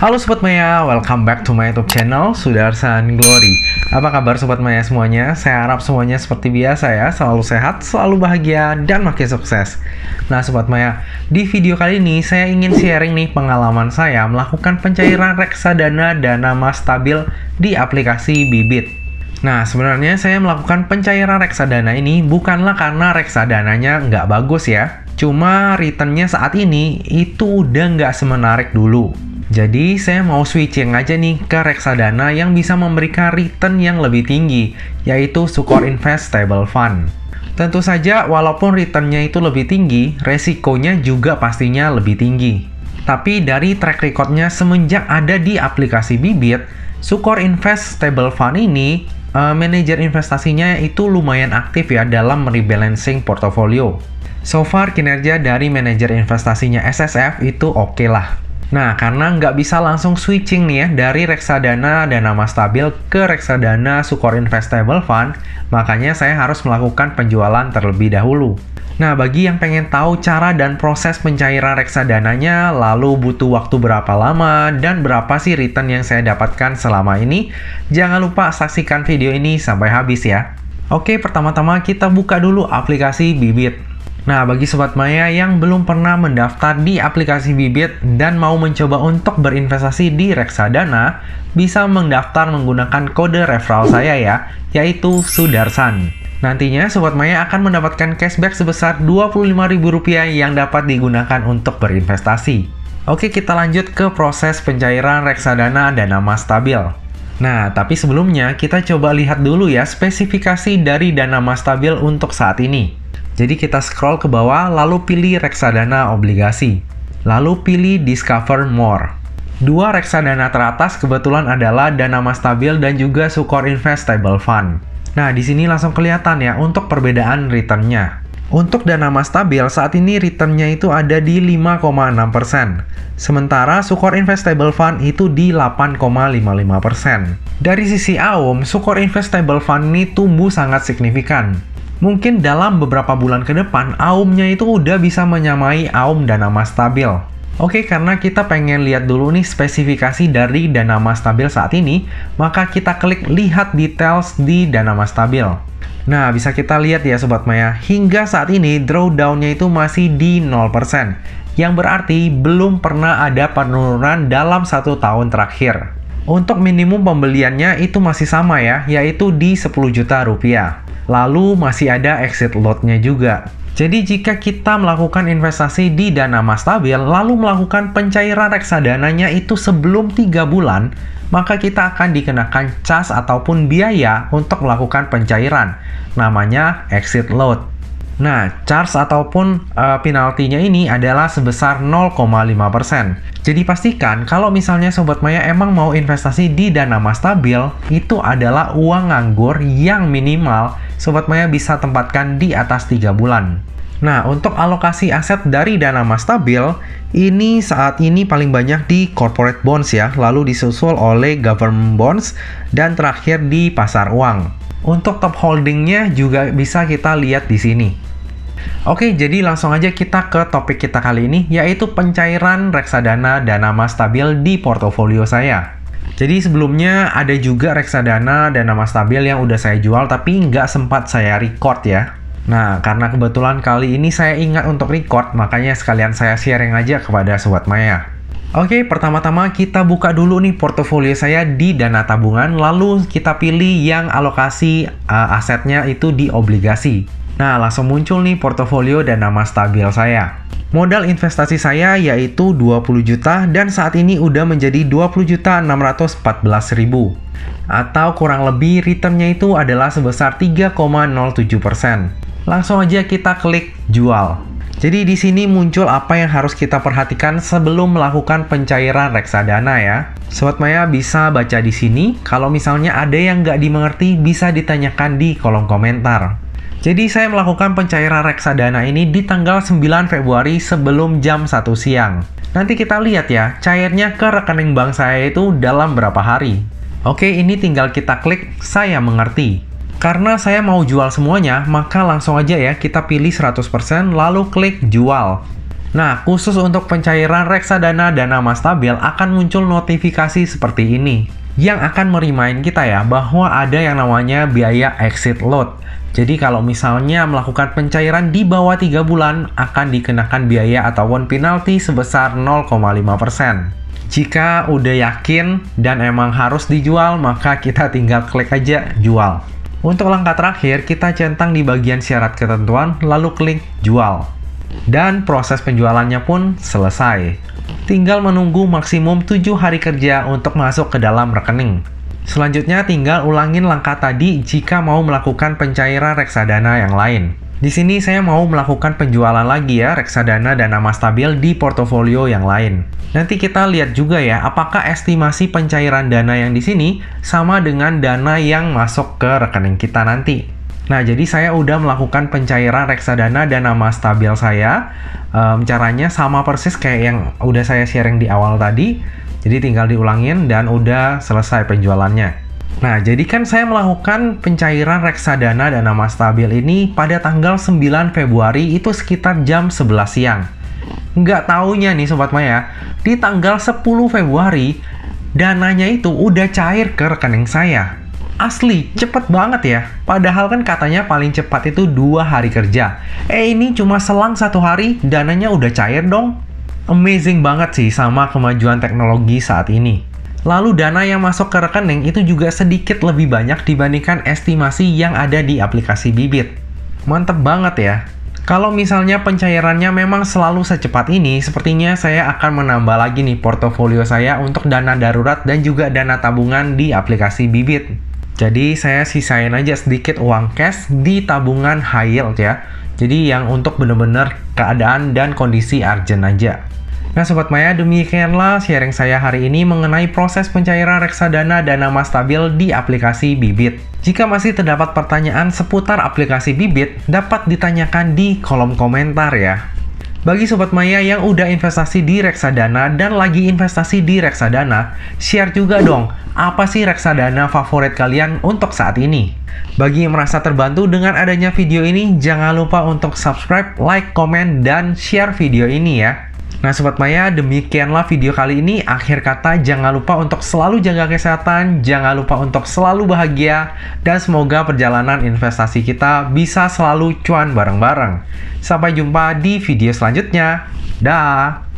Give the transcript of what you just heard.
Halo Sobat Maya, welcome back to my YouTube channel Sudarsan Glory Apa kabar Sobat Maya semuanya? Saya harap semuanya seperti biasa ya Selalu sehat, selalu bahagia, dan makin sukses Nah Sobat Maya, di video kali ini saya ingin sharing nih pengalaman saya Melakukan pencairan reksadana dana mas stabil di aplikasi Bibit Nah, sebenarnya saya melakukan pencairan reksadana ini bukanlah karena reksadananya nggak bagus ya. Cuma returnnya saat ini itu udah nggak semenarik dulu. Jadi saya mau switching aja nih ke reksadana yang bisa memberikan return yang lebih tinggi, yaitu Sukor Invest Stable Fund. Tentu saja walaupun returnnya itu lebih tinggi, resikonya juga pastinya lebih tinggi. Tapi dari track recordnya semenjak ada di aplikasi Bibit, Sukor Invest Stable Fund ini, uh, manajer investasinya itu lumayan aktif ya dalam rebalancing portofolio. So far kinerja dari manajer investasinya SSF itu oke okay lah. Nah, karena nggak bisa langsung switching nih ya dari reksadana dana mas stabil ke reksadana Sukor Investable Fund, makanya saya harus melakukan penjualan terlebih dahulu. Nah, bagi yang pengen tahu cara dan proses pencairan reksadananya, lalu butuh waktu berapa lama, dan berapa sih return yang saya dapatkan selama ini, jangan lupa saksikan video ini sampai habis ya. Oke, pertama-tama kita buka dulu aplikasi Bibit. Nah, bagi sobat Maya yang belum pernah mendaftar di aplikasi Bibit dan mau mencoba untuk berinvestasi di reksadana, bisa mendaftar menggunakan kode referral saya ya, yaitu Sudarsan. Nantinya sobat Maya akan mendapatkan cashback sebesar Rp25.000 yang dapat digunakan untuk berinvestasi. Oke, kita lanjut ke proses pencairan reksadana Dana Mas Stabil. Nah, tapi sebelumnya kita coba lihat dulu ya spesifikasi dari Dana Mas Stabil untuk saat ini. Jadi kita scroll ke bawah, lalu pilih reksadana obligasi. Lalu pilih Discover More. Dua reksadana teratas kebetulan adalah Dana Mas Stabil dan juga Sukor Investable Fund. Nah, di sini langsung kelihatan ya untuk perbedaan returnnya. Untuk Dana Mas Stabil, saat ini returnnya itu ada di 5,6%. Sementara Sukor Investable Fund itu di 8,55%. Dari sisi AUM, Sukor Investable Fund ini tumbuh sangat signifikan Mungkin dalam beberapa bulan ke depan, AUM-nya itu udah bisa menyamai AUM mas Stabil. Oke, karena kita pengen lihat dulu nih spesifikasi dari dana mas Stabil saat ini, maka kita klik lihat details di dana mas Stabil. Nah, bisa kita lihat ya Sobat Maya, hingga saat ini drawdown-nya itu masih di 0%, yang berarti belum pernah ada penurunan dalam satu tahun terakhir. Untuk minimum pembeliannya itu masih sama ya, yaitu di 10 juta rupiah. Lalu masih ada exit lotnya juga. Jadi jika kita melakukan investasi di dana mas stabil, lalu melakukan pencairan reksadananya itu sebelum tiga bulan, maka kita akan dikenakan cas ataupun biaya untuk melakukan pencairan. Namanya exit load. Nah, charge ataupun uh, penaltinya ini adalah sebesar 0,5%. Jadi pastikan kalau misalnya Sobat Maya emang mau investasi di dana mas stabil, itu adalah uang nganggur yang minimal Sobat Maya bisa tempatkan di atas 3 bulan. Nah, untuk alokasi aset dari dana mas stabil, ini saat ini paling banyak di corporate bonds ya, lalu disusul oleh government bonds, dan terakhir di pasar uang. Untuk top holdingnya juga bisa kita lihat di sini. Oke, jadi langsung aja kita ke topik kita kali ini, yaitu pencairan reksadana dana mas stabil di portofolio saya. Jadi sebelumnya ada juga reksadana dana mas stabil yang udah saya jual tapi nggak sempat saya record ya. Nah, karena kebetulan kali ini saya ingat untuk record, makanya sekalian saya sharing aja kepada Sobat Maya. Oke, pertama-tama kita buka dulu nih portofolio saya di dana tabungan, lalu kita pilih yang alokasi uh, asetnya itu di obligasi. Nah, langsung muncul nih portofolio dan nama stabil saya. Modal investasi saya yaitu 20 juta dan saat ini udah menjadi 20 juta 614 ribu. Atau kurang lebih returnnya itu adalah sebesar 3,07%. Langsung aja kita klik jual. Jadi di sini muncul apa yang harus kita perhatikan sebelum melakukan pencairan reksadana ya. Sobat Maya bisa baca di sini, kalau misalnya ada yang nggak dimengerti bisa ditanyakan di kolom komentar. Jadi saya melakukan pencairan reksadana ini di tanggal 9 Februari sebelum jam 1 siang. Nanti kita lihat ya, cairnya ke rekening bank saya itu dalam berapa hari. Oke, ini tinggal kita klik saya mengerti. Karena saya mau jual semuanya, maka langsung aja ya kita pilih 100% lalu klik jual. Nah, khusus untuk pencairan reksadana Dana Mas Stabil akan muncul notifikasi seperti ini yang akan merimain kita ya bahwa ada yang namanya biaya exit load. Jadi kalau misalnya melakukan pencairan di bawah 3 bulan akan dikenakan biaya ataupun penalti sebesar 0,5%. Jika udah yakin dan emang harus dijual, maka kita tinggal klik aja jual. Untuk langkah terakhir, kita centang di bagian syarat ketentuan, lalu klik jual. Dan proses penjualannya pun selesai. Tinggal menunggu maksimum 7 hari kerja untuk masuk ke dalam rekening. Selanjutnya tinggal ulangin langkah tadi jika mau melakukan pencairan reksadana yang lain. Di sini saya mau melakukan penjualan lagi ya reksadana dana mas stabil di portofolio yang lain. Nanti kita lihat juga ya apakah estimasi pencairan dana yang di sini sama dengan dana yang masuk ke rekening kita nanti. Nah, jadi saya udah melakukan pencairan reksadana dan nama stabil saya. Um, caranya sama persis kayak yang udah saya sharing di awal tadi. Jadi tinggal diulangin dan udah selesai penjualannya. Nah, jadi kan saya melakukan pencairan reksadana dan nama stabil ini pada tanggal 9 Februari itu sekitar jam 11 siang. Nggak taunya nih Sobat Maya, di tanggal 10 Februari dananya itu udah cair ke rekening saya. Asli, cepet banget ya. Padahal kan katanya paling cepat itu dua hari kerja. Eh ini cuma selang satu hari, dananya udah cair dong. Amazing banget sih sama kemajuan teknologi saat ini. Lalu dana yang masuk ke rekening itu juga sedikit lebih banyak dibandingkan estimasi yang ada di aplikasi bibit. Mantep banget ya. Kalau misalnya pencairannya memang selalu secepat ini, sepertinya saya akan menambah lagi nih portofolio saya untuk dana darurat dan juga dana tabungan di aplikasi bibit. Jadi saya sisain aja sedikit uang cash di tabungan high yield ya. Jadi yang untuk bener-bener keadaan dan kondisi urgent aja. Nah Sobat Maya, demikianlah sharing saya hari ini mengenai proses pencairan reksadana dana mas stabil di aplikasi Bibit. Jika masih terdapat pertanyaan seputar aplikasi Bibit, dapat ditanyakan di kolom komentar ya. Bagi Sobat Maya yang udah investasi di reksadana dan lagi investasi di reksadana, share juga dong apa sih reksadana favorit kalian untuk saat ini. Bagi yang merasa terbantu dengan adanya video ini, jangan lupa untuk subscribe, like, komen, dan share video ini ya. Nah Sobat Maya, demikianlah video kali ini. Akhir kata, jangan lupa untuk selalu jaga kesehatan, jangan lupa untuk selalu bahagia, dan semoga perjalanan investasi kita bisa selalu cuan bareng-bareng. Sampai jumpa di video selanjutnya. Dah.